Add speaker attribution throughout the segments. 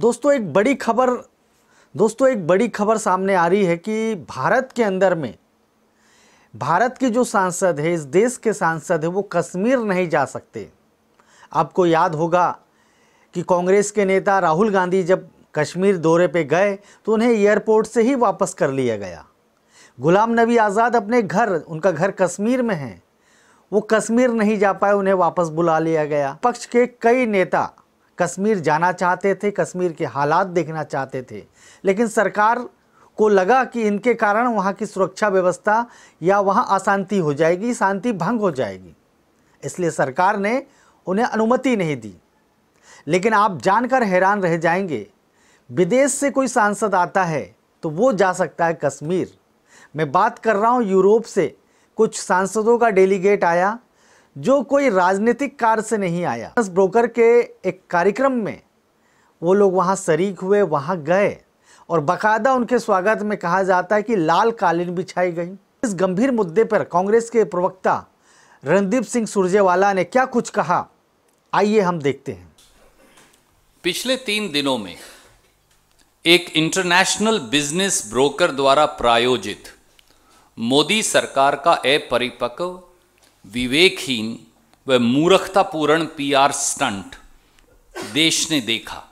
Speaker 1: दोस्तों एक बड़ी खबर दोस्तों एक बड़ी खबर सामने आ रही है कि भारत के अंदर में भारत के जो सांसद है इस देश के सांसद है वो कश्मीर नहीं जा सकते आपको याद होगा कि कांग्रेस के नेता राहुल गांधी जब कश्मीर दौरे पे गए तो उन्हें एयरपोर्ट से ही वापस कर लिया गया गुलाम नबी आज़ाद अपने घर उनका घर कश्मीर में है वो कश्मीर नहीं जा पाए उन्हें वापस बुला लिया गया पक्ष के कई नेता कश्मीर जाना चाहते थे कश्मीर के हालात देखना चाहते थे लेकिन सरकार को लगा कि इनके कारण वहाँ की सुरक्षा व्यवस्था या वहाँ अशांति हो जाएगी शांति भंग हो जाएगी इसलिए सरकार ने उन्हें अनुमति नहीं दी लेकिन आप जानकर हैरान रह जाएंगे विदेश से कोई सांसद आता है तो वो जा सकता है कश्मीर मैं बात कर रहा हूँ यूरोप से कुछ सांसदों का डेलीगेट आया जो कोई राजनीतिक कार्य से नहीं आया बस ब्रोकर के एक कार्यक्रम में वो लोग वहाँ शरीक हुए वहाँ गए और बाकायदा उनके स्वागत में कहा जाता है कि लाल कालीन बिछाई गई इस गंभीर मुद्दे पर कांग्रेस के प्रवक्ता रणदीप सिंह सुरजेवाला ने क्या कुछ कहा आइए हम देखते हैं
Speaker 2: पिछले तीन दिनों में एक इंटरनेशनल बिजनेस ब्रोकर द्वारा प्रायोजित मोदी सरकार का अपरिपक्व विवेकहीन व मूर्खतापूर्ण पीआर स्टंट देश ने देखा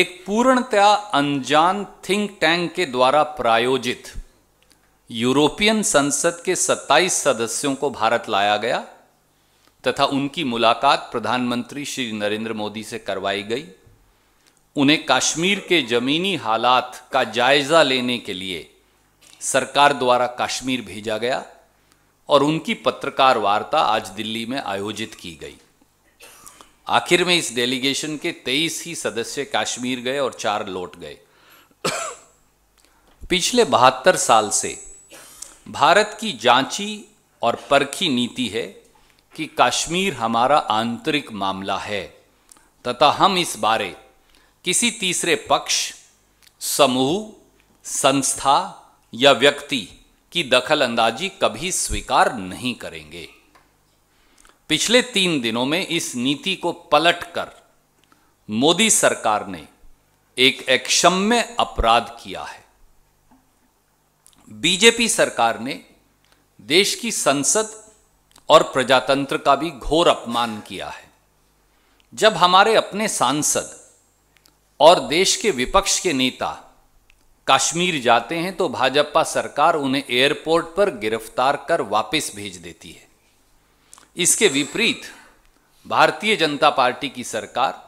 Speaker 2: एक पूर्णतया अनजान थिंक टैंक के द्वारा प्रायोजित यूरोपियन संसद के 27 सदस्यों को भारत लाया गया तथा उनकी मुलाकात प्रधानमंत्री श्री नरेंद्र मोदी से करवाई गई उन्हें कश्मीर के ज़मीनी हालात का जायज़ा लेने के लिए सरकार द्वारा कश्मीर भेजा गया और उनकी पत्रकार वार्ता आज दिल्ली में आयोजित की गई आखिर में इस डेलीगेशन के तेईस ही सदस्य कश्मीर गए और चार लौट गए पिछले बहत्तर साल से भारत की जांची और परखी नीति है कि कश्मीर हमारा आंतरिक मामला है तथा हम इस बारे किसी तीसरे पक्ष समूह संस्था या व्यक्ति कि दखल अंदाजी कभी स्वीकार नहीं करेंगे पिछले तीन दिनों में इस नीति को पलटकर मोदी सरकार ने एक अक्षम्य अपराध किया है बीजेपी सरकार ने देश की संसद और प्रजातंत्र का भी घोर अपमान किया है जब हमारे अपने सांसद और देश के विपक्ष के नेता कश्मीर जाते हैं तो भाजपा सरकार उन्हें एयरपोर्ट पर गिरफ्तार कर वापस भेज देती है इसके विपरीत भारतीय जनता पार्टी की सरकार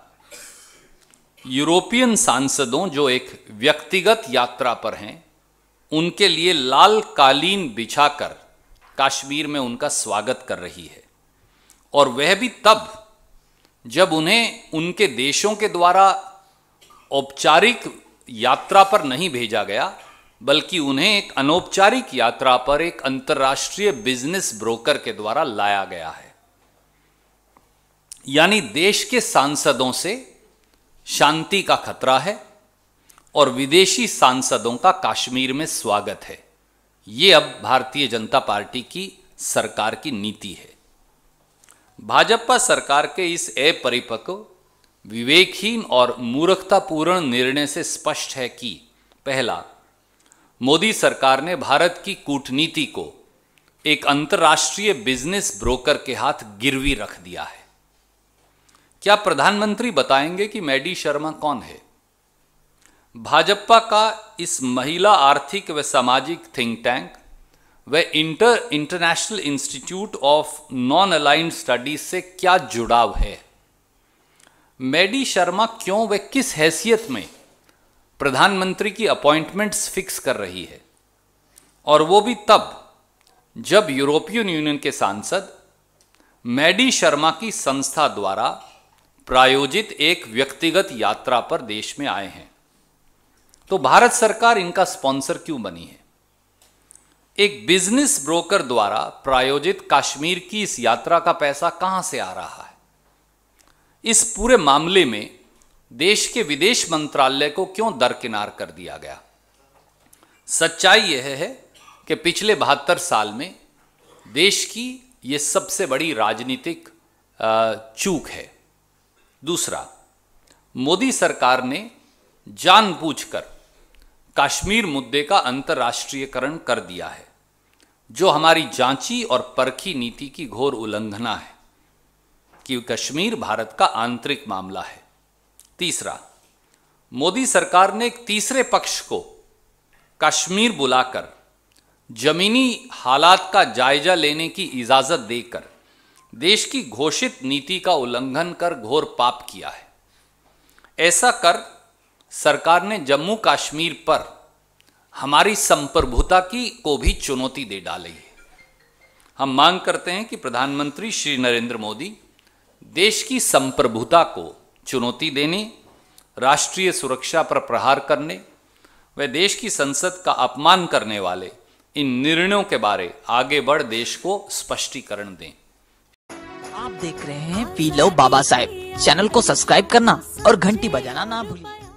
Speaker 2: यूरोपियन सांसदों जो एक व्यक्तिगत यात्रा पर हैं उनके लिए लाल कालीन बिछाकर कश्मीर में उनका स्वागत कर रही है और वह भी तब जब उन्हें उनके देशों के द्वारा औपचारिक यात्रा पर नहीं भेजा गया बल्कि उन्हें एक अनौपचारिक यात्रा पर एक अंतर्राष्ट्रीय बिजनेस ब्रोकर के द्वारा लाया गया है यानी देश के सांसदों से शांति का खतरा है और विदेशी सांसदों का कश्मीर में स्वागत है यह अब भारतीय जनता पार्टी की सरकार की नीति है भाजपा सरकार के इस अपरिपक्व विवेकहीन और मूर्खतापूर्ण निर्णय से स्पष्ट है कि पहला मोदी सरकार ने भारत की कूटनीति को एक अंतर्राष्ट्रीय बिजनेस ब्रोकर के हाथ गिरवी रख दिया है क्या प्रधानमंत्री बताएंगे कि मैडी शर्मा कौन है भाजपा का इस महिला आर्थिक व सामाजिक थिंक टैंक व inter international institute of non aligned studies से क्या जुड़ाव है मेडी शर्मा क्यों व किस हैसियत में प्रधानमंत्री की अपॉइंटमेंट्स फिक्स कर रही है और वो भी तब जब यूरोपियन यूनियन के सांसद मैडी शर्मा की संस्था द्वारा प्रायोजित एक व्यक्तिगत यात्रा पर देश में आए हैं तो भारत सरकार इनका स्पॉन्सर क्यों बनी है एक बिजनेस ब्रोकर द्वारा प्रायोजित कश्मीर की इस यात्रा का पैसा कहां से आ रहा है इस पूरे मामले में देश के विदेश मंत्रालय को क्यों दरकिनार कर दिया गया सच्चाई यह है कि पिछले बहत्तर साल में देश की यह सबसे बड़ी राजनीतिक चूक है दूसरा मोदी सरकार ने जानबूझकर कश्मीर मुद्दे का अंतर्राष्ट्रीयकरण कर दिया है जो हमारी जांची और परखी नीति की घोर उल्लंघना है कि कश्मीर भारत का आंतरिक मामला है तीसरा मोदी सरकार ने एक तीसरे पक्ष को कश्मीर बुलाकर जमीनी हालात का जायजा लेने की इजाज़त देकर देश की घोषित नीति का उल्लंघन कर घोर पाप किया है ऐसा कर सरकार ने जम्मू कश्मीर पर हमारी संप्रभुता की को भी चुनौती दे डाली है हम मांग करते हैं कि प्रधानमंत्री श्री नरेंद्र मोदी देश की संप्रभुता को चुनौती देने राष्ट्रीय सुरक्षा पर प्रहार करने व देश की संसद का अपमान करने वाले इन निर्णयों के बारे आगे बढ़ देश को स्पष्टीकरण दें
Speaker 1: आप देख रहे हैं वी बाबा साहेब चैनल को सब्सक्राइब करना और घंटी बजाना ना भूलें